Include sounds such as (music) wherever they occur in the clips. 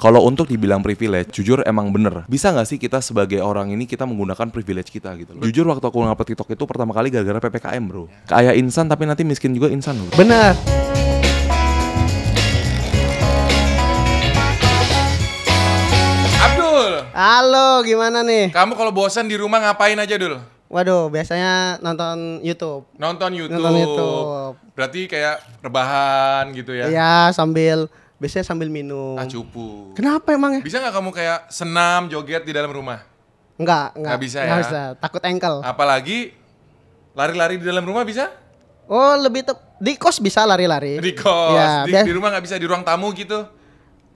Kalau untuk dibilang privilege, jujur emang bener. Bisa nggak sih kita sebagai orang ini kita menggunakan privilege kita gitu loh. Jujur waktu aku ngupload TikTok itu pertama kali gara-gara PPKM, Bro. Kayak insan tapi nanti miskin juga insan, Bro. Bener. Abdul. Halo, gimana nih? Kamu kalau bosan di rumah ngapain aja, Dul? Waduh, biasanya nonton YouTube. Nonton YouTube. Nonton YouTube. Berarti kayak rebahan gitu ya. Iya, sambil biasanya sambil minum. Ah cupu. Kenapa emangnya? Bisa nggak kamu kayak senam, joget di dalam rumah? Enggak, enggak. Gak bisa ya. Enggak bisa, takut engkel. Apalagi lari-lari di dalam rumah bisa? Oh, lebih tep di kos bisa lari-lari. Di kos. Ya, di, di rumah nggak bisa di ruang tamu gitu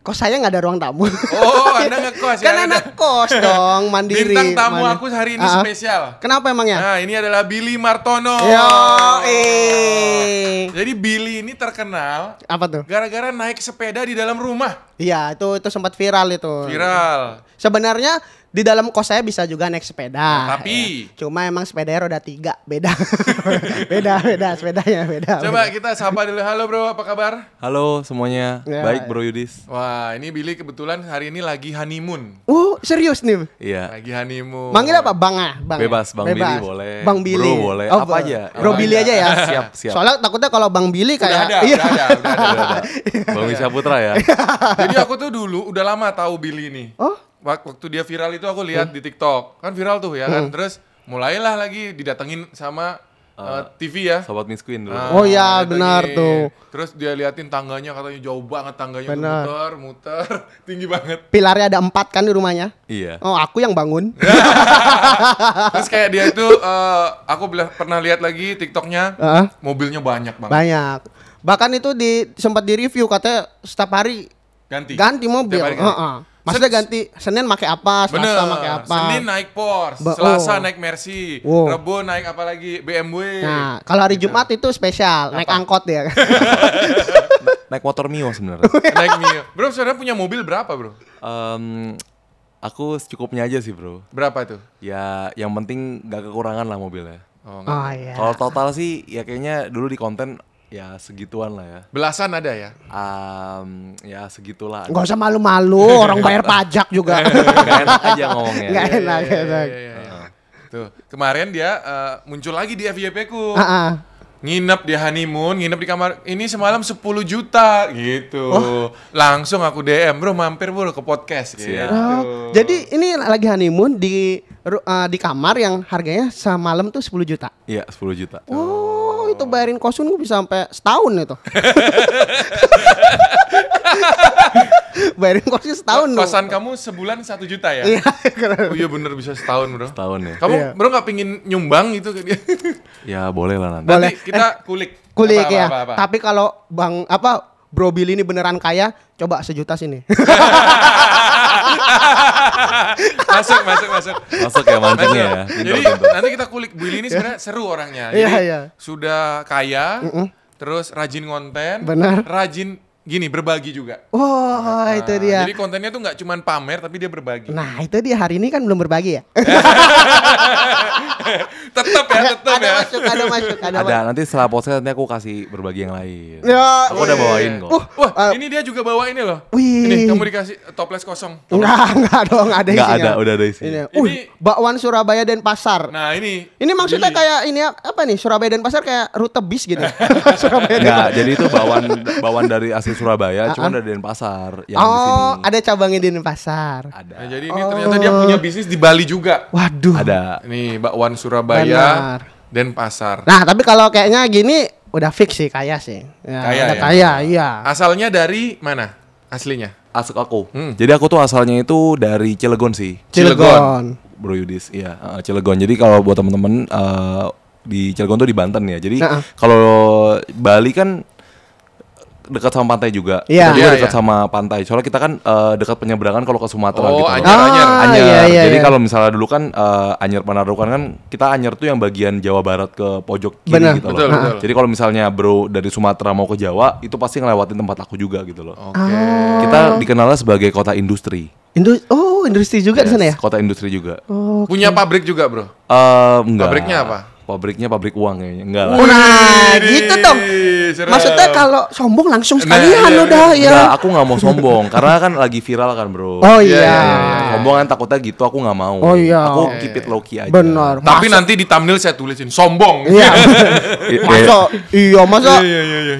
kos saya nggak ada ruang tamu. Oh, Anda ngekos kan ya? Kan anak kos dong, mandiri. Bintang tamu mandiri. aku hari ini uh-huh. spesial. Kenapa emangnya? Nah, ini adalah Billy Martono. Yo, eh. Jadi Billy ini terkenal apa tuh? Gara-gara naik sepeda di dalam rumah. Iya, itu itu sempat viral itu. Viral. Sebenarnya di dalam kos saya bisa juga naik sepeda. Nah, ya. Tapi ya. cuma emang sepeda roda tiga, beda. (laughs) beda, beda, sepedanya beda. Coba beda. kita sapa dulu. Halo bro, apa kabar? Halo semuanya. Ya. Baik bro Yudis. Wah, ini Billy kebetulan hari ini lagi honeymoon. Uh, serius nih? Iya. Lagi honeymoon. Manggil apa? Bang ah, Bang. Bebas, ah? Bang Bebas. Billy boleh. Bang Billy. Bro boleh. Oh, apa aja? Bro ya. Billy aja ya. (laughs) siap, siap. Soalnya takutnya kalau Bang Billy kayak udah ada, iya. udah ada, udah ada. Udah ada. Bang Putra ya. (laughs) Jadi aku tuh dulu udah lama tahu Billy nih. Oh? waktu dia viral itu aku lihat hmm. di TikTok kan viral tuh ya kan hmm. terus mulailah lagi didatengin sama uh, ah. eh, TV ya sobat Miss Queen dulu. Nah, oh iya benar tuh terus dia liatin tangganya katanya jauh banget tangganya benar. muter muter (laughs) tinggi banget pilarnya ada empat kan di rumahnya iya oh aku yang bangun (laughs) terus kayak dia itu uh, eh, aku pernah lihat lagi TikToknya uh mobilnya banyak banget banyak bahkan itu di sempat di review katanya setiap hari ganti ganti mobil Maksudnya ganti Senin pakai apa, Selasa pakai apa. Senin naik Porsche, Selasa oh. naik Mercy, wow. Rabu naik apa lagi BMW. Nah, kalau hari gitu. Jumat itu spesial, apa? naik angkot ya. (laughs) naik motor Mio sebenarnya. (laughs) naik Mio. Bro, sebenarnya punya mobil berapa, Bro? Um, aku secukupnya aja sih, Bro. Berapa itu? Ya, yang penting gak kekurangan lah mobilnya. Oh, oh iya. Kalau total sih ya kayaknya dulu di konten ya segituan lah ya. Belasan ada ya? Um, ya segitulah. Gak usah malu-malu, (laughs) orang bayar pajak juga. Gak enak aja ngomongnya. Gak enak, gak enak. Iya, iya, iya, tuh, kemarin dia uh, muncul lagi di FYP ku. Uh -uh. Nginep di honeymoon, nginep di kamar ini semalam 10 juta gitu. Oh. Langsung aku DM, "Bro, mampir bro ke podcast." Gitu. Oh, jadi ini lagi honeymoon di uh, di kamar yang harganya semalam tuh 10 juta. Iya, 10 juta. Oh tuh bayarin kosun gue bisa sampai setahun itu. (laughs) bayarin kosnya setahun loh. Kosan kamu sebulan satu juta ya? Iya. oh iya bener bisa setahun bro. Setahun ya. Kamu iya. bro gak pingin nyumbang gitu ke (laughs) ya boleh lah nanti. Boleh. Nanti kita eh, kulik. Kulik apa, ya. Apa, iya. apa, apa. Tapi kalau bang apa Bro Billy ini beneran kaya, coba sejuta sini. (laughs) (laughs) masuk, masuk, masuk. Masuk ya mancingnya ya. Jadi nanti kita kulik Billy ini sebenarnya seru orangnya. Iya, iya. sudah kaya, terus rajin konten, Benar. rajin gini berbagi juga. Wah, nah, itu dia. Jadi kontennya tuh nggak cuma pamer tapi dia berbagi. Nah, itu dia hari ini kan belum berbagi ya. (laughs) tetap ya, tetap ada, ya. Ada masuk, ada masuk, ada. masuk. nanti setelah podcast nanti aku kasih berbagi yang lain. Ya, aku udah iya. bawain kok. Uh, Wah, uh, ini dia juga bawa ini loh. Wih. Ini kamu dikasih toples kosong. Enggak, enggak dong, ada isinya. Enggak ada, udah ada isinya. Ini, uh, ini bakwan Surabaya dan Pasar. Nah, ini. Ini maksudnya ini. kayak ini apa nih? Surabaya dan Pasar kayak rute bis gitu. (laughs) Surabaya dan Pasar. jadi itu bakwan bakwan dari asli Surabaya, uh -huh. cuma ada Denpasar yang oh, di sini. ada cabangnya di Denpasar. Ada. Nah, jadi ini oh. ternyata dia oh. punya bisnis di Bali juga. Waduh. Ada. Nih Wan Surabaya, Benar. Denpasar. Nah, tapi kalau kayaknya gini udah fix sih kaya sih. Ya, kaya, ya. kaya, iya. Asalnya dari mana? Aslinya? Asal aku. Hmm. Jadi aku tuh asalnya itu dari Cilegon sih. Cilegon. Cilegon. Bro Yudis, iya, uh, Cilegon. Jadi kalau buat temen-temen uh, di Cilegon tuh di Banten ya. Jadi uh kalau Bali kan dekat sama pantai juga. Yeah. Kita juga iya, dekat yeah. sama pantai. Soalnya kita kan uh, dekat penyeberangan kalau ke Sumatera oh, gitu. Anyer, ah, anyer. Yeah, yeah, Jadi yeah. kalau misalnya dulu kan uh, Anyer Panarukan kan kita Anyer tuh yang bagian Jawa Barat ke pojok kiri Bener. gitu loh. Betul, ah. betul. Jadi kalau misalnya bro dari Sumatera mau ke Jawa itu pasti ngelewatin tempat aku juga gitu loh. Oke. Okay. Ah. Kita dikenalnya sebagai kota industri. Indu oh, industri juga yes, di sana ya? Kota industri juga. Oh, okay. Punya pabrik juga, Bro? Uh, enggak. Pabriknya apa? pabriknya pabrik uang kayaknya enggak lah nah gitu dong maksudnya kalau sombong langsung nah, sekalian nah, udah iya. ya enggak, aku nggak mau sombong karena kan lagi viral kan bro oh iya yeah, yeah, yeah. Iya, sombong takutnya gitu aku nggak mau oh iya aku keep it low key aja benar tapi masa... nanti di thumbnail saya tulisin sombong iya (laughs) (laughs) masa iya masa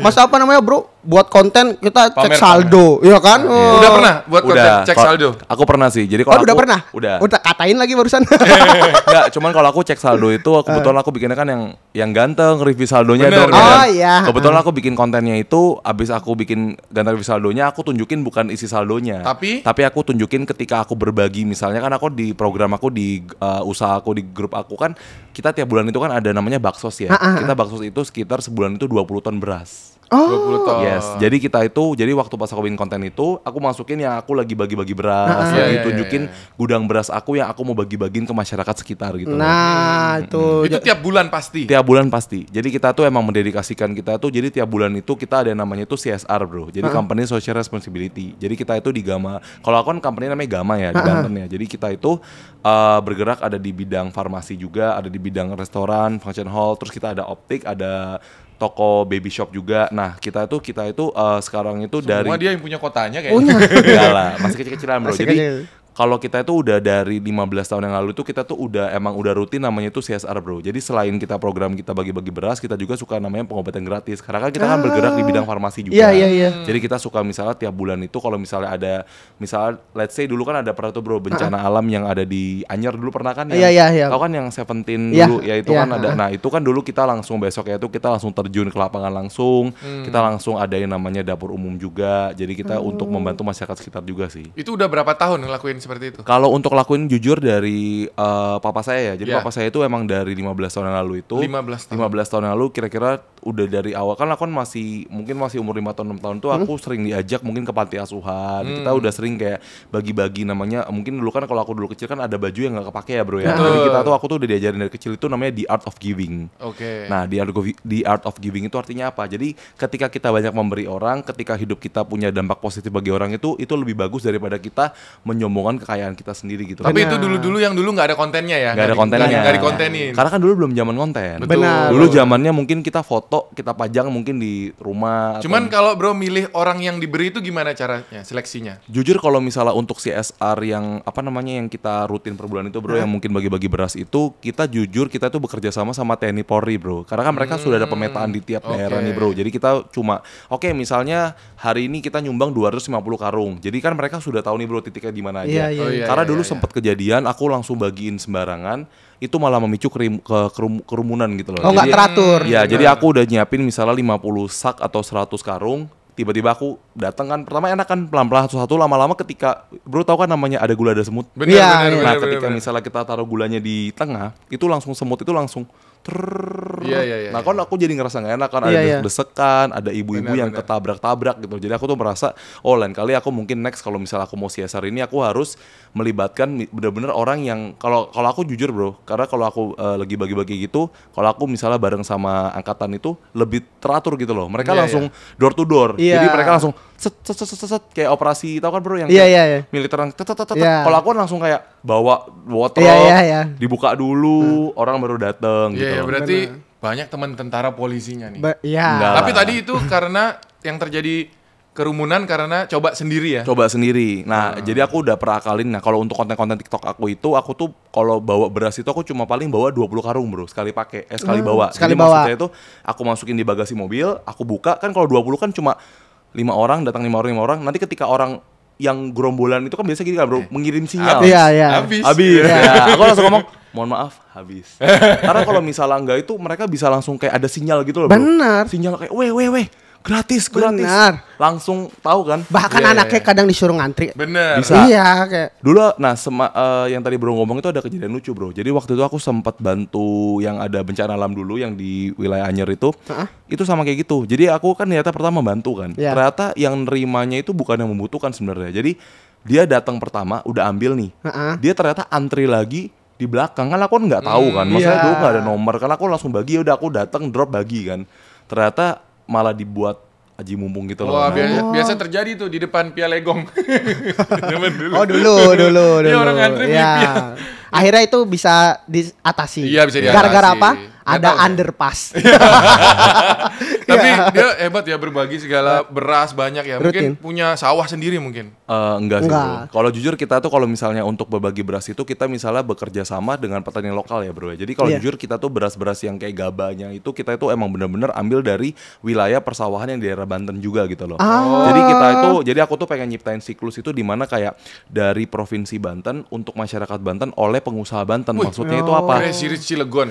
masa apa namanya bro buat konten kita pamer, cek saldo, pamer. ya kan? Iya. Oh. Udah pernah buat udah. konten cek saldo. Aku pernah sih. Jadi kalau oh, udah pernah. Udah. Udah katain lagi barusan. (laughs) Enggak, cuman kalau aku cek saldo itu eh. kebetulan aku bikinnya kan yang yang ganteng review saldonya Bener. dong. Ya oh kan? iya. Kebetulan hmm. aku bikin kontennya itu abis aku bikin ganteng review saldonya aku tunjukin bukan isi saldonya. Tapi tapi aku tunjukin ketika aku berbagi misalnya kan aku di program aku di uh, usaha aku di grup aku kan kita tiap bulan itu kan ada namanya baksos ya. Ha, ah, ah, ha, ah. ha. Kita baksos itu sekitar sebulan itu 20 ton beras. Oh. 20 ton. Yes. Jadi kita itu jadi waktu pas aku bikin konten itu aku masukin yang aku lagi bagi-bagi beras, nah, lagi ya, tunjukin ya, ya. gudang beras aku yang aku mau bagi-bagiin ke masyarakat sekitar gitu. Nah, hmm. itu. Hmm. Itu tiap bulan pasti. Tiap bulan pasti. Jadi kita tuh emang mendedikasikan kita tuh jadi tiap bulan itu kita ada yang namanya itu CSR, Bro. Jadi huh company social responsibility. Jadi kita itu di Gama. Kalau aku kan company namanya Gama ya, di uh-huh. Banten ya. Jadi kita itu uh, bergerak ada di bidang farmasi juga, ada di bidang restoran, function hall, terus kita ada optik, ada toko baby shop juga. Nah, kita itu kita itu uh, sekarang itu Semua dari Semua dia yang punya kotanya kayaknya. Punya. (laughs) Enggak lah, masih kecil-kecilan bro. Masih Jadi kecil kalau kita itu udah dari 15 tahun yang lalu itu kita tuh udah emang udah rutin namanya itu CSR bro. Jadi selain kita program kita bagi-bagi beras, kita juga suka namanya pengobatan gratis. Karena kan kita kan ah. bergerak di bidang farmasi juga. Iya, iya iya Jadi kita suka misalnya tiap bulan itu kalau misalnya ada misalnya let's say dulu kan ada pernah tuh bro bencana uh ah. -huh. alam yang ada di Anyer dulu pernah kan ya. Iya iya iya. Tahu kan yang Seventeen iya, dulu ya itu iya. kan ada. Nah, itu kan dulu kita langsung besok ya itu kita langsung terjun ke lapangan langsung. Hmm. Kita langsung ada yang namanya dapur umum juga. Jadi kita hmm. untuk membantu masyarakat sekitar juga sih. Itu udah berapa tahun ngelakuin seperti itu? Kalau untuk lakuin jujur dari uh, papa saya ya. Jadi yeah. papa saya itu emang dari 15 tahun yang lalu itu. 15 tahun. 15 tahun yang lalu kira-kira udah dari awal kan aku kan masih mungkin masih umur lima tahun enam tahun tuh aku hmm. sering diajak mungkin ke panti asuhan. Hmm. Kita udah sering kayak bagi-bagi namanya mungkin dulu kan kalau aku dulu kecil kan ada baju yang nggak kepake ya, Bro ya. Tapi kita tuh aku tuh udah diajarin dari kecil itu namanya the art of giving. Oke. Okay. Nah, the art of, the art of giving itu artinya apa? Jadi ketika kita banyak memberi orang, ketika hidup kita punya dampak positif bagi orang itu itu lebih bagus daripada kita menyombongkan kekayaan kita sendiri gitu. Tapi kan. itu dulu-dulu yang dulu nggak ada kontennya ya. Nggak ada kontennya. Nggak dikontenin. Karena kan dulu belum zaman konten. Betul. Benar. Dulu zamannya mungkin kita foto foto kita pajang mungkin di rumah. Cuman atau... kalau bro milih orang yang diberi itu gimana caranya seleksinya? Jujur kalau misalnya untuk CSR yang apa namanya yang kita rutin per bulan itu bro hmm. yang mungkin bagi-bagi beras itu kita jujur kita tuh bekerja sama sama TNI Polri bro. Karena kan mereka hmm. sudah ada hmm, pemetaan di tiap okay. daerah nih bro. Jadi kita cuma oke okay, misalnya hari ini kita nyumbang 250 karung. Jadi kan mereka sudah tahu nih bro titiknya di mana aja. Yeah, yeah, oh, iya, iya, Karena iya, dulu iya, sempat kejadian aku langsung bagiin sembarangan itu malah memicu kerim, ke kerum, kerumunan gitu loh. Oh nggak teratur. Ya, nah. jadi aku udah nyiapin misalnya 50 sak atau 100 karung, tiba-tiba aku datang kan pertama enak kan pelan-pelan satu-satu lama-lama ketika bro tahu kan namanya ada gula ada semut Benar. ya, benar iya. nah benar, ketika benar. misalnya kita taruh gulanya di tengah itu langsung semut itu langsung ter. Iya, iya, iya, nah iya. kan aku jadi ngerasa gak enak kan ya, ada ya. Iya. desekan, ada ibu-ibu yang ketabrak-tabrak gitu. Jadi aku tuh merasa oh lain kali aku mungkin next kalau misalnya aku mau siasar ini aku harus melibatkan benar-benar orang yang kalau kalau aku jujur bro karena kalau aku uh, lagi bagi-bagi gitu kalau aku misalnya bareng sama angkatan itu lebih teratur gitu loh mereka yeah, langsung yeah. door to door yeah. jadi mereka langsung set set set set, kayak operasi tau kan bro yang yeah, yeah, yeah. Iya. militer yang tet, tet, yeah. kalau aku kan langsung kayak bawa water yeah, yeah, yeah. dibuka dulu hmm. orang baru dateng yeah, gitu yeah, berarti banyak teman tentara polisinya nih ba yeah. Iya. tapi tadi itu karena yang terjadi kerumunan karena coba sendiri ya. Coba sendiri. Nah, hmm. jadi aku udah perakalin. Nah, kalau untuk konten-konten TikTok aku itu aku tuh kalau bawa beras itu aku cuma paling bawa 20 karung, Bro, sekali pakai. Eh, sekali hmm. bawa. Sekali jadi bawa. maksudnya itu aku masukin di bagasi mobil, aku buka. Kan kalau 20 kan cuma lima orang datang lima orang lima orang nanti ketika orang yang gerombolan itu kan biasa gini kan bro eh. mengirim sinyal habis, iya, iya. habis, habis. Ya. aku langsung ngomong mohon maaf habis (laughs) karena kalau misalnya enggak itu mereka bisa langsung kayak ada sinyal gitu loh bro. benar sinyal kayak weh weh weh Gratis, gratis. Bener. Langsung tahu kan? Bahkan yeah, anaknya iya, kadang iya. disuruh ngantri. Bener. Bisa. Iya kayak. Dulu nah sema, uh, yang tadi Bro ngomong itu ada kejadian lucu, Bro. Jadi waktu itu aku sempat bantu yang ada bencana alam dulu yang di wilayah Anyer itu. Uh-huh. Itu sama kayak gitu. Jadi aku kan ternyata pertama bantu kan. Yeah. Ternyata yang nerimanya itu bukan yang membutuhkan sebenarnya. Jadi dia datang pertama udah ambil nih. Uh-huh. Dia ternyata antri lagi di belakang kan aku kan nggak tahu kan. hmm, kan maksudnya yeah. dulu nggak ada nomor kan aku langsung bagi ya udah aku datang drop bagi kan ternyata malah dibuat aji mumpung gitu loh. Wah, biasa, oh. biasa terjadi tuh di depan Pia Legong. (laughs) dulu. Oh, dulu, dulu, dulu. Ya, orang antri ya. Akhirnya itu bisa diatasi. Iya, bisa diatasi. Gara-gara apa? ada ya, underpass. (laughs) Iya. (laughs) Tapi iya. dia hebat ya berbagi segala iya. beras banyak ya. Mungkin Rutin. punya sawah sendiri mungkin. Uh, enggak sih. Kalau jujur kita tuh kalau misalnya untuk berbagi beras itu kita misalnya bekerja sama dengan petani lokal ya, Bro. Ya. Jadi kalau yeah. jujur kita tuh beras-beras yang kayak gabahnya itu kita itu emang bener-bener ambil dari wilayah persawahan yang di daerah Banten juga gitu loh. Ah. Jadi kita itu jadi aku tuh pengen nyiptain siklus itu di mana kayak dari provinsi Banten untuk masyarakat Banten oleh pengusaha Banten. Maksudnya oh. itu apa? Kayak Cilegon.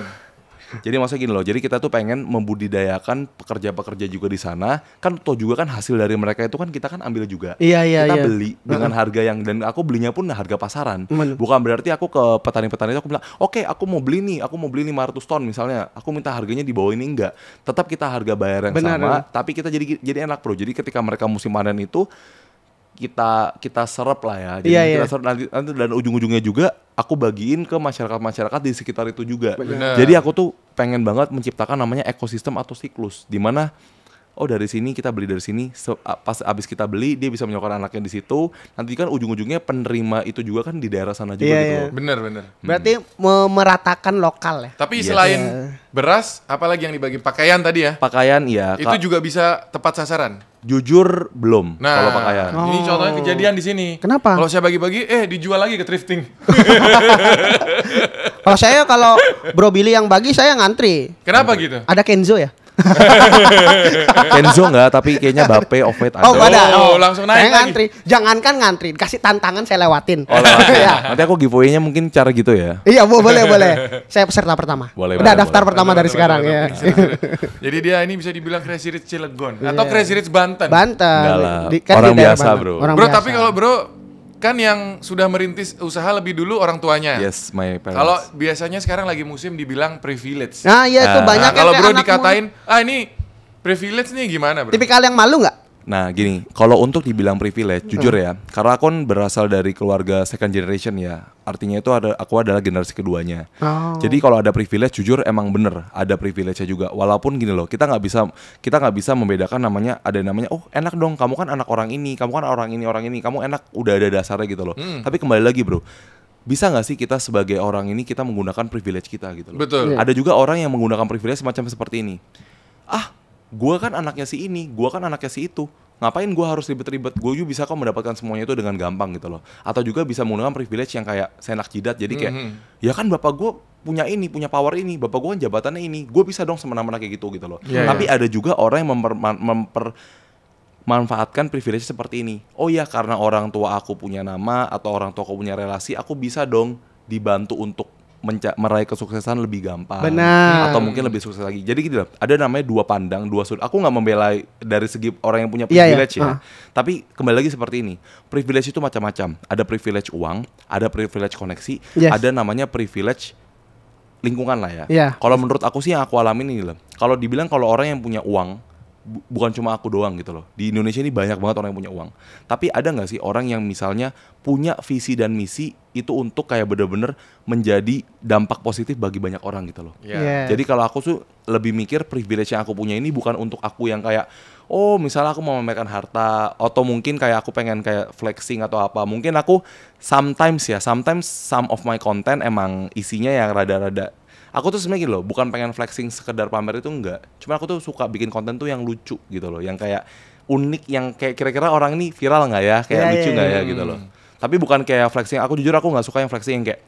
Jadi maksudnya gini loh, jadi kita tuh pengen membudidayakan pekerja-pekerja juga di sana. Kan toh juga kan hasil dari mereka itu kan kita kan ambil juga. Iya iya. Kita iya. beli dengan uh -huh. harga yang dan aku belinya pun harga pasaran. Men. Bukan berarti aku ke petani-petani itu aku bilang, oke okay, aku mau beli nih, aku mau beli 500 ton misalnya. Aku minta harganya di bawah ini enggak. Tetap kita harga bayar yang Benar, sama, ya. tapi kita jadi jadi enak bro. Jadi ketika mereka musim panen itu kita kita serap lah ya. Jadi yeah, iya. kita yeah. serap nanti, nanti dan ujung-ujungnya juga aku bagiin ke masyarakat-masyarakat di sekitar itu juga. Bener. Jadi aku tuh pengen banget menciptakan namanya ekosistem atau siklus di mana oh dari sini kita beli dari sini so, pas abis kita beli dia bisa menyokong anaknya di situ nanti kan ujung-ujungnya penerima itu juga kan di daerah sana juga yeah, gitu yeah. bener bener hmm. berarti meratakan lokal ya tapi yeah. selain yeah. beras apalagi yang dibagi pakaian tadi ya pakaian ya itu juga bisa tepat sasaran jujur belum nah, kalau pakaian. Oh. Ini contohnya kejadian di sini. Kenapa? Kalau saya bagi-bagi eh dijual lagi ke thrifting. (laughs) kalau saya kalau Bro Billy yang bagi saya ngantri. Kenapa gitu? Ada Kenzo ya? (laughs) Kenzo enggak, tapi kayaknya Bape, Ovet ada. Oh, ada. Oh, oh, langsung naik. Saya ngantri. Jangankan ngantri, kasih tantangan saya lewatin. Oh, lewatin. (laughs) ya. Nanti aku giveaway-nya mungkin cara gitu ya. Iya, boleh, boleh. Saya peserta pertama. Boleh, Udah boleh, daftar boleh. pertama boleh, dari boleh, sekarang boleh, ya. Boleh. (laughs) Jadi dia ini bisa dibilang Crazy Rich Cilegon atau iya. Crazy Rich Banten. Banten. Di, kan orang biasa, Bro. Orang bro, biasa. tapi kalau Bro kan yang sudah merintis usaha lebih dulu orang tuanya. Yes, my parents. Kalau biasanya sekarang lagi musim dibilang privilege. Nah, iya itu nah. banyak nah, kalau bro dikatain, "Ah, ini privilege nih gimana, Bro?" Tipikal yang malu nggak? Nah gini, kalau untuk dibilang privilege, jujur ya, karena aku kan berasal dari keluarga second generation ya, artinya itu ada aku adalah generasi keduanya. Oh. Jadi kalau ada privilege, jujur emang bener ada privilege-nya juga. Walaupun gini loh, kita nggak bisa kita nggak bisa membedakan namanya ada namanya, oh enak dong, kamu kan anak orang ini, kamu kan orang ini orang ini, kamu enak udah ada dasarnya gitu loh. Hmm. Tapi kembali lagi bro, bisa nggak sih kita sebagai orang ini kita menggunakan privilege kita gitu loh. Betul. Iya. Ada juga orang yang menggunakan privilege semacam seperti ini. Ah, gue kan anaknya si ini, gue kan anaknya si itu. Ngapain gue harus ribet-ribet? Gue juga bisa kok mendapatkan semuanya itu dengan gampang gitu loh. Atau juga bisa menggunakan privilege yang kayak senak jidat. Jadi kayak, mm -hmm. ya kan bapak gue punya ini, punya power ini, bapak gue kan jabatannya ini. Gue bisa dong semena-mena kayak gitu gitu loh. Yeah, iya. Tapi ada juga orang yang memper, memper manfaatkan privilege seperti ini. Oh ya, karena orang tua aku punya nama atau orang tua aku punya relasi, aku bisa dong dibantu untuk meraih kesuksesan lebih gampang. Benar. Atau mungkin lebih sukses lagi. Jadi gitu loh, ada namanya dua pandang, dua sudut. Aku nggak membela dari segi orang yang punya iya, iya. privilege yeah, yeah. ya. Uh. Tapi kembali lagi seperti ini. Privilege itu macam-macam. Ada privilege uang, ada privilege koneksi, yes. ada namanya privilege lingkungan lah ya. Yeah. Kalau menurut aku sih yang aku alami ini loh. Kalau dibilang kalau orang yang punya uang bukan cuma aku doang gitu loh. Di Indonesia ini banyak banget orang yang punya uang. Tapi ada nggak sih orang yang misalnya punya visi dan misi itu untuk kayak bener-bener menjadi dampak positif bagi banyak orang gitu loh. Yeah. Yeah. Jadi kalau aku tuh lebih mikir privilege yang aku punya ini bukan untuk aku yang kayak oh misalnya aku mau memamerkan harta atau mungkin kayak aku pengen kayak flexing atau apa. Mungkin aku sometimes ya, sometimes some of my content emang isinya yang rada-rada aku tuh sebenarnya gitu loh bukan pengen flexing sekedar pamer itu enggak cuma aku tuh suka bikin konten tuh yang lucu gitu loh yang kayak unik yang kayak kira-kira orang ini viral nggak ya kayak yeah, lucu iya, nggak yeah, yeah, ya gitu loh tapi bukan kayak flexing aku jujur aku nggak suka yang flexing yang kayak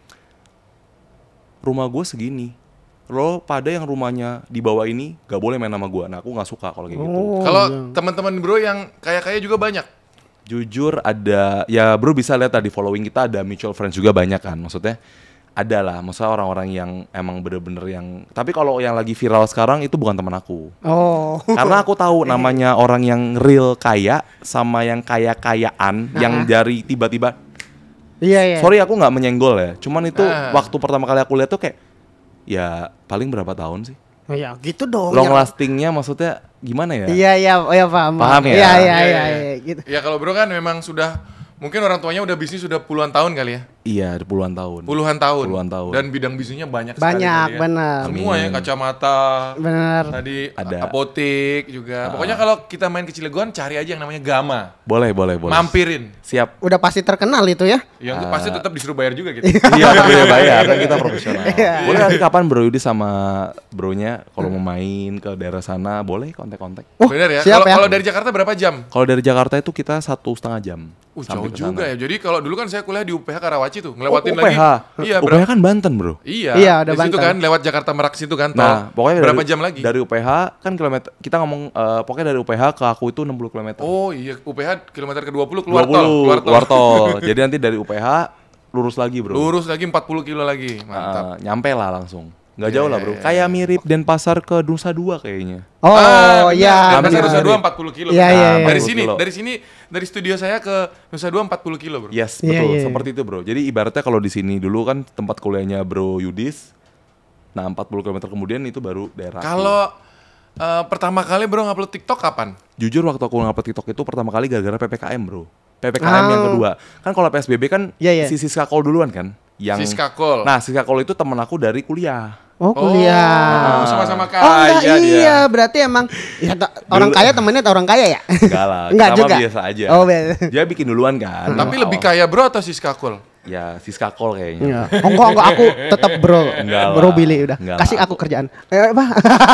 rumah gue segini lo pada yang rumahnya di bawah ini gak boleh main nama gue nah aku nggak suka kalau kayak gitu. oh, gitu kalau iya. teman-teman bro yang kayak kayak juga banyak jujur ada ya bro bisa lihat tadi following kita ada mutual friends juga banyak kan maksudnya ada lah maksudnya orang-orang yang emang bener-bener yang tapi kalau yang lagi viral sekarang itu bukan teman aku oh (laughs) karena aku tahu namanya orang yang real kaya sama yang kaya kayaan nah. yang dari tiba-tiba iya yeah, yeah. sorry aku nggak menyenggol ya cuman itu uh. waktu pertama kali aku lihat tuh kayak ya paling berapa tahun sih oh ya gitu dong long ya. lastingnya maksudnya gimana ya iya iya oh ya paham paham ya iya iya iya Iya ya, ya, ya, ya. gitu ya kalau bro kan memang sudah mungkin orang tuanya udah bisnis sudah puluhan tahun kali ya Iya, puluhan tahun. Puluhan tahun. Puluhan tahun. Dan bidang bisnisnya banyak, banyak sekali. Banyak, ya. benar. Semua ya kacamata. Benar. Tadi ada apotek juga. Uh. Pokoknya kalau kita main ke Cilegon cari aja yang namanya Gama. Boleh, boleh, boleh. Mampirin. Siap. Udah pasti terkenal itu ya. Ya, uh. pasti ah. tetap disuruh bayar juga gitu. (laughs) iya, tetap iya, iya, bayar kan kita profesional. (laughs) Iya. Boleh nanti kapan Bro Yudi sama bronya kalau mau main ke daerah sana boleh kontak-kontak. Oh, benar ya. Kalau ya? kalau dari Jakarta berapa jam? Kalau dari Jakarta itu kita satu setengah jam. Uh, jauh juga ya. Jadi kalau dulu kan saya kuliah di UPH Karawaci tuh, ngelewatin oh, UPH. lagi. Iya, UPH kan Banten, Bro. Iya. Iya, ada di Banten. situ kan lewat Jakarta Merak situ kan. Tol. Nah, pokoknya berapa dari, jam lagi? Dari UPH kan kilometer kita ngomong uh, pokoknya dari UPH ke aku itu 60 km. Oh, iya, UPH kilometer ke-20 keluar tol, keluar tol. Keluar tol. (laughs) Jadi nanti dari UPH lurus lagi, Bro. Lurus lagi 40 kilo lagi. Mantap. Uh, nyampe lah langsung. Nggak jauh lah bro, yeah, iya, iya. kayak mirip Denpasar ke Nusa Dua kayaknya. Oh ah, iya. Denpasar Nusa Dua 40 kilo. Iya iya. yeah. dari sini, dari sini, dari studio saya ke Nusa Dua 40 kilo bro. Yes iya, betul, yeah, yeah, yeah. seperti itu bro. Jadi ibaratnya kalau di sini dulu kan tempat kuliahnya Bro Yudis, nah 40 km kemudian itu baru daerah. Kalau uh, pertama kali bro ngupload TikTok kapan? Jujur waktu aku ngupload TikTok itu pertama kali gara-gara ppkm bro. PPKM oh. yang ah. kedua. Kan kalau PSBB kan yeah, yeah. si Siska Call duluan kan? Yang Siska Call. Nah, Siska Call itu temen aku dari kuliah. Oh kuliah. Oh, sama-sama kaya. Oh enggak, iya, dia. berarti emang ya, orang kaya temennya orang kaya ya? Enggak lah, (laughs) enggak juga. biasa aja. Oh biasa. Dia bikin duluan kan. Hmm. Tapi lebih kaya bro atau Siska Kul? Ya Siska Kol kayaknya. Ya. Enggak, enggak aku tetap bro. Enggak bro Billy udah. Enggak Kasih aku kerjaan. Eh, apa?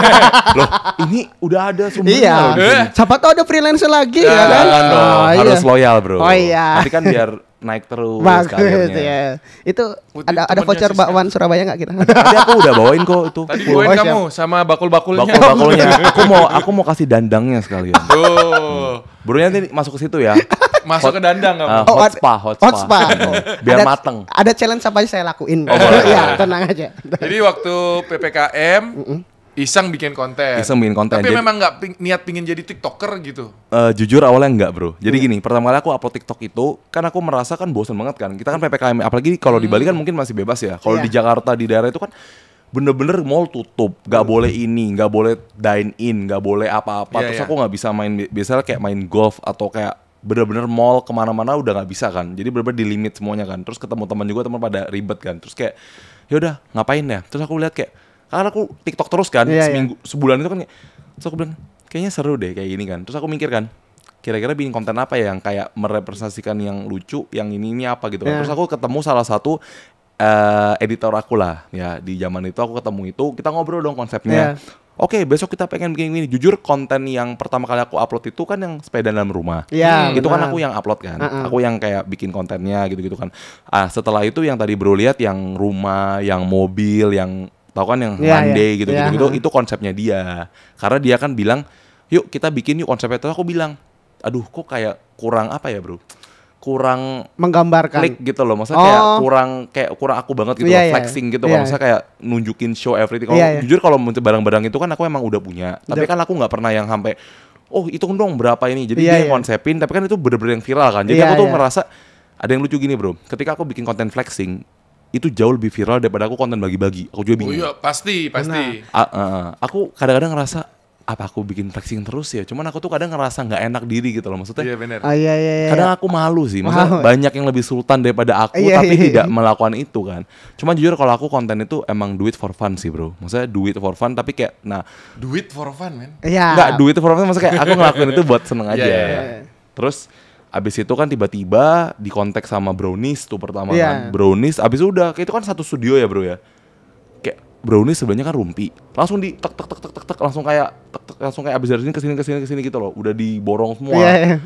(laughs) Loh, ini udah ada sumbernya. Iya. Eh. Siapa tahu ada freelancer lagi ya, ya kan? enggak, Oh, Harus iya. loyal, Bro. Oh iya. Nanti kan biar (laughs) naik terus Bagus gitu ya. ya. Itu Udah, ada ada voucher bakwan Surabaya nggak kita? Tadi aku udah bawain kok itu. Tadi bawain oh, kamu siap. sama bakul-bakulnya. Bakul-bakulnya. (laughs) aku mau aku mau kasih dandangnya sekalian. Oh. Hmm. Baru nanti masuk ke situ ya. Masuk hot, ke dandang nggak? Uh, ah, oh, hot, spa, hot spa, hot spa. Oh. (laughs) Biar ada, mateng. Ada challenge apa aja saya lakuin. Oh, (laughs) ya, tenang aja. Jadi waktu PPKM, Iseng bikin konten. Iseng bikin konten. Tapi jadi, memang nggak ping, niat pingin jadi tiktoker gitu. Uh, jujur awalnya nggak bro. Jadi yeah. gini, pertama kali aku upload tiktok itu, kan aku merasa kan bosan banget kan. Kita kan ppkm, hmm. apalagi kalau hmm. di Bali kan hmm. mungkin masih bebas ya. Kalau yeah. di iya. Jakarta di daerah itu kan bener-bener mall tutup, nggak hmm. boleh ini, nggak boleh dine in, nggak boleh apa-apa. Yeah, Terus yeah. aku nggak bisa main, biasanya kayak main golf atau kayak bener-bener mall kemana-mana udah nggak bisa kan. Jadi bener-bener di limit semuanya kan. Terus ketemu teman juga teman pada ribet kan. Terus kayak, yaudah ngapain ya? Terus aku lihat kayak karena aku TikTok terus kan yeah, iya. seminggu yeah. sebulan itu kan terus aku bilang kayaknya seru deh kayak gini kan. Terus aku mikir kan kira-kira bikin konten apa ya yang kayak merepresentasikan yang lucu, yang ini ini apa gitu kan. Yeah. Terus aku ketemu salah satu uh, editor aku lah ya di zaman itu aku ketemu itu kita ngobrol dong konsepnya. Yeah. Oke, okay, besok kita pengen bikin ini. Jujur konten yang pertama kali aku upload itu kan yang sepeda dalam rumah. Iya. Hmm, itu kan aku yang upload kan. Uh -uh. Aku yang kayak bikin kontennya gitu-gitu kan. Ah, setelah itu yang tadi Bro lihat yang rumah, yang mobil, yang tau kan yang yeah, iya. Monday gitu-gitu yeah. gitu, itu konsepnya dia karena dia kan bilang yuk kita bikin yuk konsepnya itu aku bilang aduh kok kayak kurang apa ya bro kurang menggambarkan klik gitu loh maksudnya oh. kayak kurang kayak kurang aku banget gitu yeah, loh, iya. flexing yeah. gitu yeah. Iya, maksudnya kayak nunjukin show everything kalau yeah, yeah. jujur kalau barang-barang itu kan aku emang udah punya tapi kan aku nggak pernah yang sampai oh itu dong berapa ini jadi yeah, dia yeah. konsepin tapi kan itu bener-bener yang viral kan jadi yeah, aku tuh yeah. merasa ada yang lucu gini bro ketika aku bikin konten flexing itu jauh lebih viral daripada aku konten bagi-bagi. Aku juga oh bingung. Oh iya, pasti, pasti. Nah, uh, uh, aku kadang-kadang ngerasa apa aku bikin flexing terus ya? Cuman aku tuh kadang ngerasa nggak enak diri gitu loh maksudnya. Iya benar. Ah, iya, iya, iya. Kadang aku malu sih, maksudnya malu. Ya? banyak yang lebih sultan daripada aku iya, tapi iya, iya. tidak melakukan itu kan. Cuman jujur kalau aku konten itu emang duit for fun sih, Bro. Maksudnya duit for fun tapi kayak nah, duit for fun, men. Iya. Enggak, duit for fun maksudnya kayak aku ngelakuin itu buat seneng iya, aja. iya, iya. iya. Terus Abis itu kan tiba-tiba di konteks sama Brownies tuh pertama yeah. kan. Brownies abis itu udah kayak itu kan satu studio ya, Bro ya. Kayak Brownies sebenarnya kan rumpi. Langsung di tek tek tek tek tek, tek langsung kayak tek, tek, langsung kayak abis dari sini ke sini ke sini ke sini gitu loh. Udah diborong semua. Yeah, iya.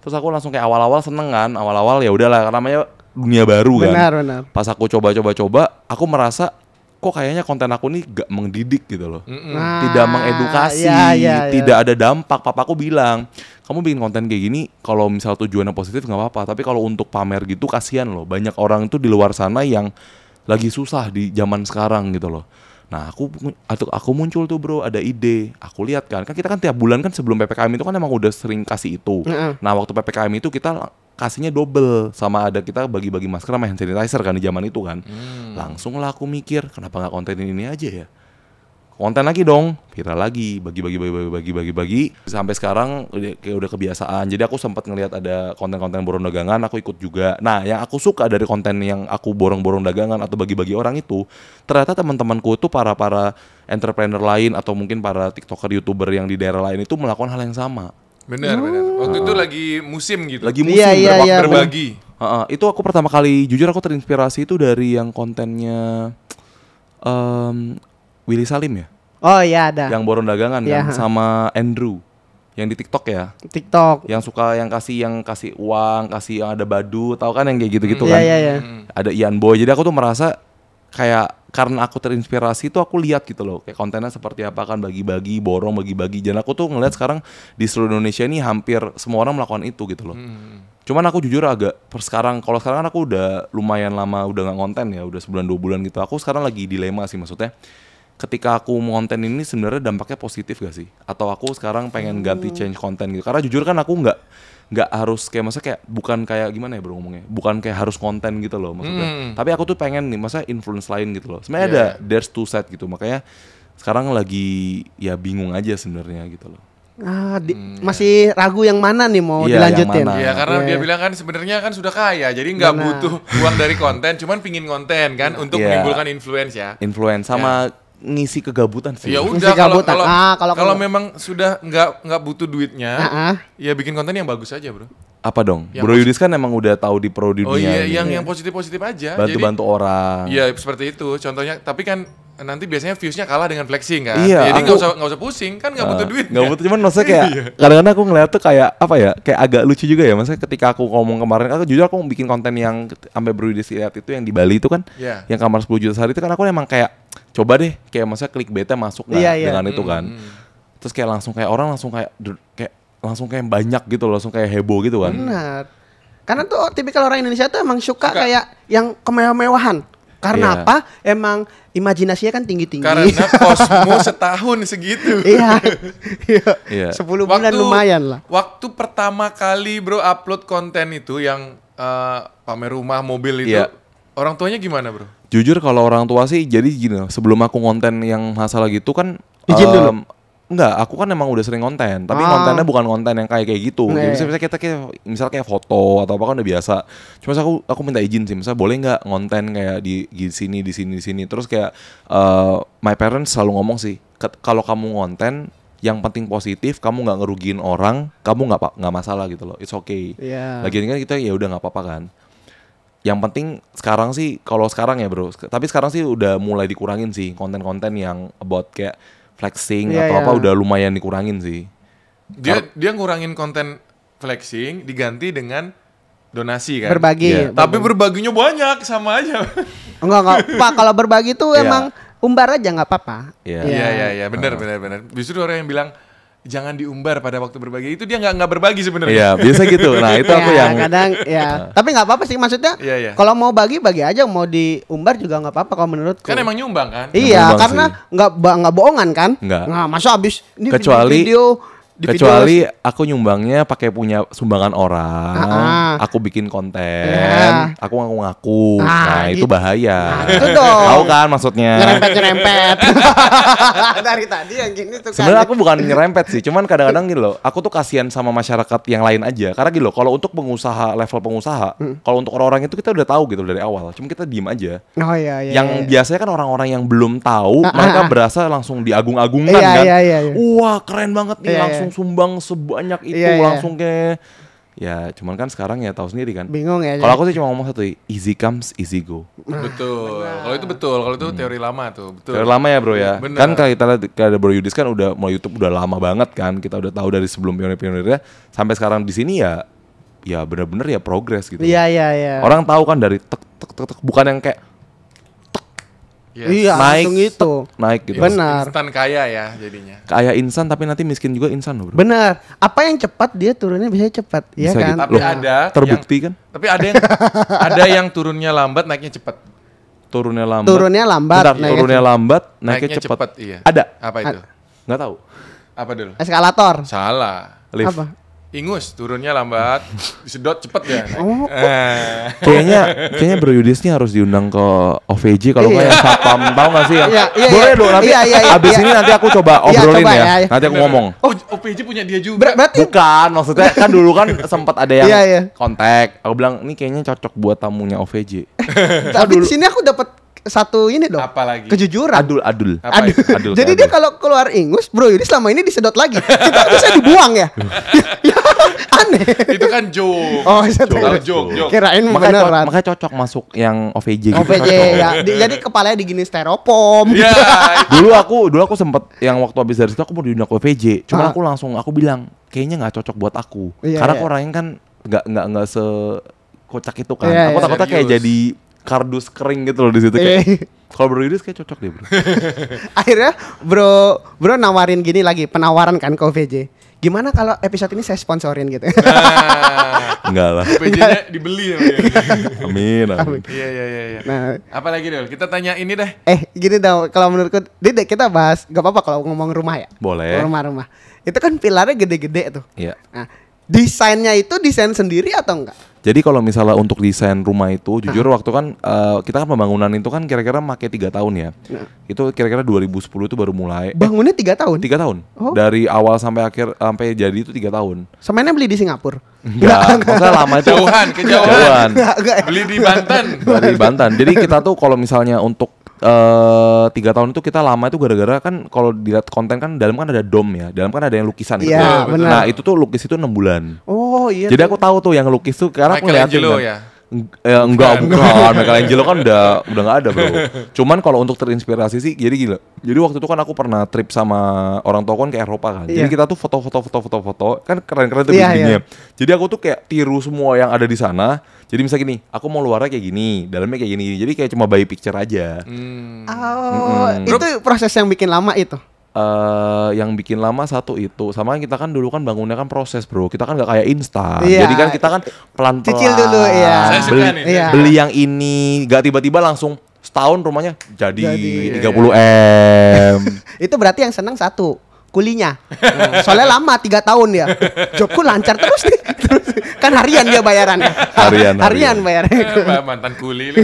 Terus aku langsung kayak awal-awal seneng kan, awal-awal ya udahlah karena namanya dunia baru kan. Benar, benar. Pas aku coba-coba coba, aku merasa kok kayaknya konten aku nih gak mendidik gitu loh, nah, tidak mengedukasi, ya, ya, ya. tidak ada dampak. Papa aku bilang, kamu bikin konten kayak gini, kalau misal tujuannya positif nggak apa-apa, tapi kalau untuk pamer gitu kasihan loh. Banyak orang itu di luar sana yang lagi susah di zaman sekarang gitu loh. Nah aku atau aku muncul tuh bro ada ide aku lihat kan kan kita kan tiap bulan kan sebelum ppkm itu kan emang udah sering kasih itu. Mm -hmm. Nah waktu ppkm itu kita kasihnya double sama ada kita bagi-bagi masker sama hand sanitizer kan di zaman itu kan hmm. langsung lah aku mikir kenapa nggak kontenin ini aja ya konten lagi dong viral lagi bagi bagi bagi bagi bagi bagi sampai sekarang kayak udah kebiasaan jadi aku sempat ngelihat ada konten-konten borong dagangan aku ikut juga nah yang aku suka dari konten yang aku borong-borong dagangan atau bagi-bagi orang itu ternyata teman-temanku itu para para entrepreneur lain atau mungkin para tiktoker youtuber yang di daerah lain itu melakukan hal yang sama Benar, oh. benar. Waktu itu lagi musim gitu. Lagi iya, musim yeah, yeah, yeah, berbagi. Uh, uh, itu aku pertama kali jujur aku terinspirasi itu dari yang kontennya um, Willy Salim ya. Oh iya ada. Yang boron dagangan yeah. kan sama Andrew yang di TikTok ya. TikTok. Yang suka yang kasih yang kasih uang, kasih yang ada badu, tahu kan yang kayak gitu-gitu mm. kan. Iya, iya, iya. Ada Ian Boy. Jadi aku tuh merasa kayak karena aku terinspirasi itu aku lihat gitu loh kayak kontennya seperti apa kan bagi-bagi borong bagi-bagi dan aku tuh ngeliat sekarang di seluruh Indonesia ini hampir semua orang melakukan itu gitu loh hmm. cuman aku jujur agak per sekarang kalau sekarang kan aku udah lumayan lama udah nggak konten ya udah sebulan dua bulan gitu aku sekarang lagi dilema sih maksudnya ketika aku mau konten ini sebenarnya dampaknya positif gak sih atau aku sekarang pengen ganti hmm. change konten gitu karena jujur kan aku nggak nggak harus kayak masa kayak bukan kayak gimana ya bro ngomongnya bukan kayak harus konten gitu loh maksudnya mm. tapi aku tuh pengen nih masa influence lain gitu loh sebenarnya yeah. ada there's two set gitu makanya sekarang lagi ya bingung aja sebenarnya gitu loh Ah, di, hmm. Iya. masih ragu yang mana nih mau ya, dilanjutin? Iya, karena yeah. dia iya. bilang kan sebenarnya kan sudah kaya, jadi nggak butuh uang dari konten, cuman pingin konten kan untuk yeah. menimbulkan influence ya. Influence sama yeah ngisi kegabutan sih. Ya udah kalau kalau, ah, kalau kalau memang sudah nggak nggak butuh duitnya, uh -uh. ya bikin konten yang bagus aja, Bro. Apa dong? Yang bro Yudis kan emang udah tahu di pro dunia. Oh iya, yang yang positif-positif aja. Bantu-bantu orang. Iya, seperti itu. Contohnya, tapi kan nanti biasanya viewsnya kalah dengan flexing kan. Iya. Jadi nggak usah nggak usah pusing kan nggak uh, butuh duit. Nggak butuh, cuman maksudnya kayak iya. kadang-kadang aku ngeliat tuh kayak apa ya, kayak agak lucu juga ya. Maksudnya ketika aku ngomong kemarin, aku jujur aku bikin konten yang sampai Yudis lihat itu yang di Bali itu kan, yeah. yang kamar 10 juta sehari itu kan aku emang kayak coba deh kayak masa klik beta masuk nggak yeah, iya, iya. dengan yeah. itu kan mm. terus kayak langsung kayak orang langsung kayak kayak langsung kayak banyak gitu langsung kayak heboh gitu kan benar karena tuh tipikal orang Indonesia tuh emang suka, suka. kayak yang kemewah-mewahan karena yeah. apa? Emang imajinasinya kan tinggi-tinggi. Karena (laughs) kosmo setahun segitu. Iya. (laughs) iya. Iya. Sepuluh bulan lumayan lah. Waktu pertama kali bro upload konten itu yang uh, pamer rumah, mobil itu, yeah. orang tuanya gimana bro? jujur kalau orang tua sih jadi gini sebelum aku konten yang masalah gitu kan izin um, dulu Enggak, aku kan emang udah sering konten, tapi ah. kontennya bukan konten yang kayak kayak gitu. Jadi misalnya, misalnya kita kayak misalnya kayak foto atau apa kan udah biasa. Cuma aku aku minta izin sih, misalnya boleh nggak konten kayak di di sini di sini di sini. Terus kayak uh, my parents selalu ngomong sih, kalau kamu konten yang penting positif kamu nggak ngerugiin orang kamu nggak nggak masalah gitu loh it's okay yeah. lagian kan kita ya udah nggak apa-apa kan yang penting sekarang sih kalau sekarang ya bro tapi sekarang sih udah mulai dikurangin sih konten-konten yang about kayak flexing yeah, atau yeah. apa udah lumayan dikurangin sih dia Kar dia ngurangin konten flexing diganti dengan donasi kan berbagi yeah. Iya. tapi berbaginya banyak sama aja (laughs) enggak enggak pak kalau berbagi tuh yeah. emang umbar aja nggak apa-apa iya iya iya bener iya, iya. benar. bener justru orang yang bilang jangan diumbar pada waktu berbagi itu dia nggak nggak berbagi sebenarnya. Iya biasa gitu. (laughs) Nah itu aku ya, yang kadang (laughs) ya. Tapi nggak apa-apa sih maksudnya. Iya, iya. Kalau mau bagi bagi aja mau diumbar juga nggak apa-apa kalau menurutku. Kan emang nyumbang kan? Iya karena nggak nggak bohongan kan? Nggak. Nah masa abis ini Kecuali, video, video di kecuali video. aku nyumbangnya pakai punya sumbangan orang uh -uh. aku bikin konten yeah. aku ngaku-ngaku ah, nah, nah itu bahaya nah, tahu kan maksudnya nyerempet nyerempet (laughs) dari tadi yang gini tuh sebenarnya kan. aku bukan nyerempet sih cuman kadang-kadang gitu loh aku tuh kasihan sama masyarakat yang lain aja karena gitu loh kalau untuk pengusaha level pengusaha hmm. kalau untuk orang-orang itu kita udah tahu gitu dari awal cuma kita diem aja oh iya iya yang iya. iya. biasanya kan orang-orang yang belum tahu uh -uh. mereka berasa langsung diagung-agungkan iya, kan iya, iya, iya. wah keren banget nih iya, iya. langsung sumbang sebanyak iya, itu yeah, langsung yeah. kayak ya cuman kan sekarang ya tahu sendiri kan bingung ya kalau aku sih cuma ngomong satu easy comes easy go betul nah. kalau itu betul kalau itu hmm. teori lama tuh betul teori lama ya bro ya Bener. kan kalau kita lihat ada bro Yudis kan udah mau YouTube udah lama banget kan kita udah tahu dari sebelum pionir-pionirnya sampai sekarang di sini ya ya benar-benar ya progres gitu. Iya iya iya. Orang tahu kan dari tek tek tek, tek bukan yang kayak Yes. Iya, naik, itu. Naik gitu. Benar. Instan kaya ya jadinya. Kaya insan tapi nanti miskin juga insan loh, Bro. Benar. Apa yang cepat dia turunnya bisa cepat, ya kan? Gitu. Tapi Loh, ada terbukti yang, kan? Tapi ada yang ada yang turunnya lambat, naiknya cepat. Turunnya lambat. Turunnya lambat, Bentar, naiknya turunnya cepat. lambat, naiknya, naiknya cepat. Iya. Ada. Apa itu? Nggak tahu. Apa dulu? Eskalator. Salah. Lift. Apa? Ingus turunnya lambat, disedot cepet ya. (laughs) Oh, eh. Kayaknya kayaknya Bro Yudis nih harus diundang ke OVJ kalau nggak iya. yang satpam tahu nggak sih ya iya, iya boleh dong iya. nanti iya, iya, abis ini nanti aku coba obrolin ya. Ya, ya. Nanti aku ngomong. Oh OVJ punya dia juga. berarti bukan maksudnya kan dulu kan sempat ada yang iya, iya. kontak. Aku bilang ini kayaknya cocok buat tamunya OVJ. Tapi kan dulu... di sini aku dapat satu ini dong. Apalagi? Kejujuran. Adul, adul. Apa adul. adul. Jadi adul. dia kalau keluar ingus, bro, ini selama ini disedot lagi. Kita bisa dibuang ya. Ya, ya. aneh. Itu kan joke. Oh, itu iya, joke. joke, joke. Kirain makanya beneran. makanya cocok masuk yang OVJ. Gitu. OVJ ya. Di, jadi kepalanya digini styrofoam. Iya. (laughs) dulu aku, dulu aku sempet yang waktu habis dari situ aku mau diundang ke OVJ. Cuman ah. aku langsung aku bilang kayaknya gak cocok buat aku. Yeah, Karena yeah. aku orangnya kan gak, gak, gak se kocak itu kan. Yeah, aku yeah. takutnya kayak jadi kardus kering gitu loh di situ kayak. Iya. Kalau Bro Yudis kayak cocok deh, Bro. (laughs) Akhirnya Bro Bro nawarin gini lagi penawaran kan ke VJ. Gimana kalau episode ini saya sponsorin gitu? Nah, (laughs) enggak lah. VJ-nya dibeli ya. (laughs) amin, amin. Iya, iya, iya, iya. Nah, apa lagi dong Kita tanya ini deh. Eh, gini dong, kalau menurutku Dedek kita bahas gak apa-apa kalau ngomong rumah ya. Boleh. Rumah-rumah. Itu kan pilarnya gede-gede tuh. Iya. Nah, desainnya itu desain sendiri atau enggak? Jadi kalau misalnya untuk desain rumah itu, jujur waktu kan uh, kita kan pembangunan itu kan kira-kira make tiga tahun ya. Nah. Itu kira-kira 2010 itu baru mulai. Eh, Bangunnya tiga tahun? Tiga tahun. Oh. Dari awal sampai akhir sampai jadi itu tiga tahun. Semennya beli di Singapura? Enggak, maksudnya lama itu. Jauhan, kejauhan. Jauhan. Enggak, enggak. Beli di Banten. Beli di Banten. Jadi kita tuh kalau misalnya untuk eh tiga tahun itu kita lama itu gara-gara kan kalau dilihat konten kan dalam kan ada dom ya dalam kan ada yang lukisan gitu. Iya, ya. nah itu tuh lukis itu enam bulan Oh iya. Jadi tuh. aku tahu tuh yang lukis tuh karena aku yang kan. ya. Eng eh, enggak bukan Michelangelo (laughs) kan udah udah nggak ada bro. Cuman kalau untuk terinspirasi sih jadi gila. Jadi waktu itu kan aku pernah trip sama orang tua kan ke Eropa kan. Yeah. Jadi iya. kita tuh foto-foto foto-foto foto kan keren-keren tuh yeah, Yeah. Iya. Jadi aku tuh kayak tiru semua yang ada di sana jadi misalnya gini, aku mau luarnya kayak gini, dalamnya kayak gini, Jadi kayak cuma bayi picture aja. Hmm. Oh, mm itu proses yang bikin lama itu. Uh, yang bikin lama satu itu sama kita kan dulu kan bangunnya kan proses bro kita kan gak kayak instan yeah. jadi kan kita kan pelan pelan cicil dulu ya yeah. beli, yeah. Iya. beli yang ini Gak tiba-tiba langsung setahun rumahnya jadi, jadi 30 iya. m (laughs) itu berarti yang senang satu kulinya. Hmm. soalnya lama tiga tahun ya. Jobku lancar terus nih. kan harian dia bayaran. Harian. harian, harian bayarnya. Eh, mantan kuli (laughs)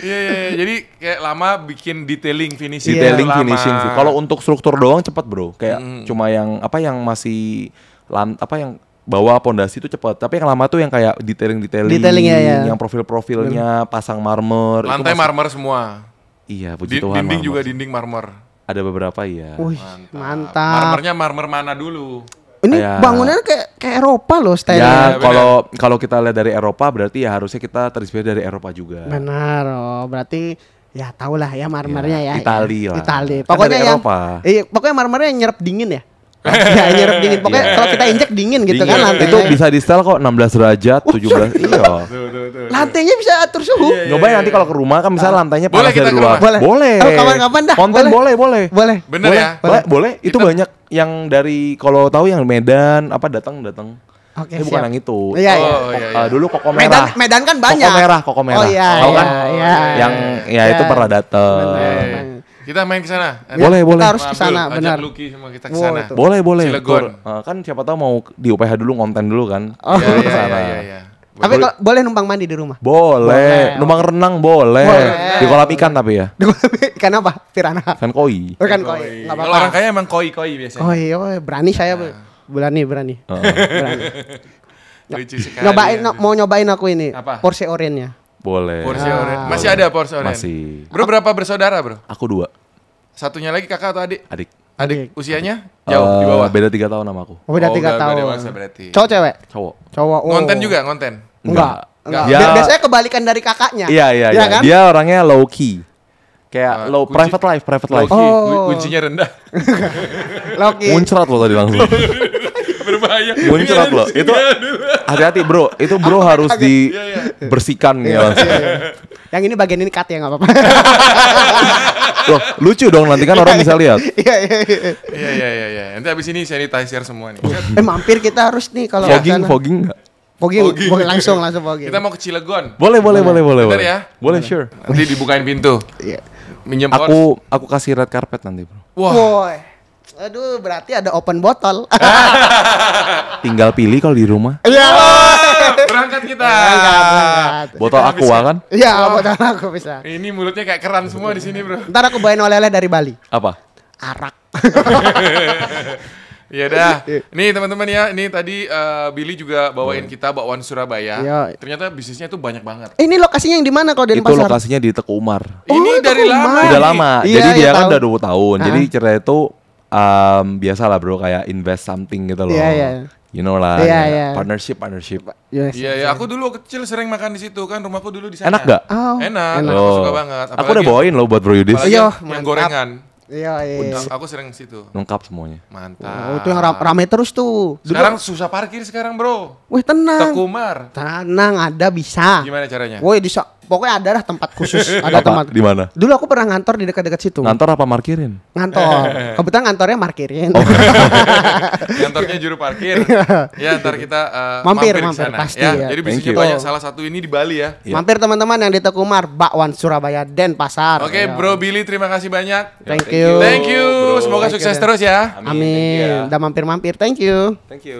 Iya, yeah, yeah, jadi kayak lama bikin detailing finishing. Iya. Detailing lama. finishing Kalau untuk struktur doang cepat bro. Kayak mm. cuma yang apa yang masih lan, apa yang bawa pondasi itu cepat. Tapi yang lama tuh yang kayak detailing detailing, detailing ya, ya. yang profil-profilnya, pasang marmer. Lantai marmer semua. Iya, puji Di, Tuhan. Dinding marmer. juga dinding marmer. Ada beberapa ya. Wih, mantap. mantap. Marmernya marmer mana dulu? Ini ya. bangunannya kayak kayak Eropa loh stylenya. Ya, iya, kalau kalau kita lihat dari Eropa berarti ya harusnya kita terinspirasi dari Eropa juga. Benar, oh. Berarti ya tahulah ya marmernya iya, ya. ya Italia. ya. lah. Pokoknya kan yang Eropa. Eh, pokoknya marmernya yang nyerap dingin ya. (laughs) Iya, nyerap dingin. Pokoknya yeah. kalau kita injek dingin gitu kan, dingin. kan lantainya. Itu bisa di setel kok 16 derajat, 17. Iya. Lantainya bisa atur suhu. Yeah, yeah, yeah. Nyobain iya, nanti iya. kalau ke rumah kan misalnya ah. lantainya boleh panas dari luar. Boleh. Boleh. Oh, kapan-kapan dah. Konten boleh, boleh. Boleh. Bener boleh. ya? Boleh. boleh. Itu banyak yang dari kalau tahu yang Medan apa datang datang. Oke, okay, bukan yang itu. Iya, iya. Oh, iya, iya. Ah, dulu koko merah. Medan, Medan kan banyak. Koko merah, koko merah. Oh, iya, kan? iya, kan? Iya, yang ya iya. itu pernah datang. Kita main ke sana. Boleh, boleh. Kita harus ke sana, benar. Ajak Lucky sama kita ke sana. Wow, boleh, boleh. Cilegon. Uh, kan siapa tahu mau di UPH dulu ngonten dulu kan. Oh, iya, iya, iya, iya. Tapi kalau boleh numpang mandi di rumah? Boleh. boleh. Numpang renang boleh. boleh. Di kolam ikan tapi ya. Di kolam ikan apa? Piranha. Ikan koi. Oh, ikan koi. Kalau orang kaya emang koi-koi biasanya. Koi, oh, berani saya. Nah. Berani, berani. Oh. (laughs) berani. (laughs) Lucu sekali. Nyobain ya. mau nyobain aku ini. Apa? Porsche Oren nya Boleh. Porsche ah. Masih ada Porsche Oren. Masih. Bro berapa bersaudara, Bro? Aku dua. Satunya lagi kakak atau adik? Adik. Adik, usianya adik. jauh uh, di bawah. Beda tiga tahun sama aku. Oh, beda oh, tiga oh, tahun. Beda berarti. Cowok cewek? Cowok. Cowok. Oh. Ngonten juga ngonten? Enggak. Enggak. Dia, ya. biasanya kebalikan dari kakaknya. Iya iya ya iya. Kan? Dia orangnya low key. Kayak uh, low kunci, private life, private life. Oh. Kuncinya rendah. (laughs) low key. Muncrat lo tadi langsung. (laughs) Berbahaya. Muncrat lo. Iya, Itu iya, iya. hati-hati bro. Itu bro harus dibersihkan ya yang ini bagian ini cut ya nggak apa-apa. (laughs) Loh, lucu dong nanti kan orang bisa lihat. (laughs) Iya, iya, iya iya iya. Iya iya Nanti abis ini saya sanitizer semua nih. eh mampir kita harus nih kalau fogging fogging nggak? Fogging, fogging. fogging, langsung langsung fogging. Kita mau ke Cilegon. Boleh boleh boleh boleh. Bentar ya. Boleh sure. Nanti dibukain pintu. Iya. Minjem Aku aku kasih red carpet nanti, Bro. Wah. Wow. Aduh, berarti ada open botol. (laughs) Tinggal pilih kalau di rumah. Iya. Oh, berangkat kita. Botol aku kan? Iya, botol aku bisa. Ini mulutnya kayak keran semua di sini, Bro. Ntar aku bawain oleh-oleh dari Bali. Apa? Arak. (laughs) Ya iya dah. ini teman-teman ya, ini tadi uh, Billy juga bawain iya. kita bakwan Surabaya. Iya. Ternyata bisnisnya itu banyak banget. Ini lokasinya yang di mana kalau Denpasar? Itu lokasinya di Teku Umar. ini oh, dari lama. Udah lama. Iya, jadi dia kan udah 20 tahun. Jadi cerita itu um, lah bro kayak invest something gitu loh. Iya, yeah, iya. Yeah. You know lah, yeah, yeah. Iya. partnership, partnership. Iya, iya, yes, Yeah, yeah. Aku dulu kecil sering makan di situ kan, rumahku dulu di sana. Enak gak? Oh. Enak, Enak. Aku suka banget. Apalagi, aku udah bawain loh buat Bro Yudis. Iya, yang gorengan. Iya, iya. iya. Aku sering di situ. Lengkap semuanya. Mantap. Oh, itu yang ramai terus tuh. Sekarang susah parkir sekarang, Bro. Wih, tenang. Tekumar. Tenang, ada bisa. Gimana caranya? Woi, bisa Pokoknya ada lah tempat khusus, (laughs) ada apa? tempat. Di mana? Dulu aku pernah ngantor di dekat-dekat situ. Ngantor apa markirin? Ngantor. (laughs) Kebetulan ngantornya markirin. Oh. (laughs) ngantornya juru parkir. Iya. ya, ntar kita uh, mampir, mampir, mampir pasti ya. ya. Jadi bisnisnya banyak. Salah satu ini di Bali ya. ya. Mampir teman-teman yang di Tekumar, Bakwan Surabaya dan Pasar. Oke, okay, ya. Bro Billy, terima kasih banyak. Thank you. Thank you. Thank Semoga Thank sukses you. terus ya. Amin. Amin. Udah mampir-mampir. Thank you. Thank you.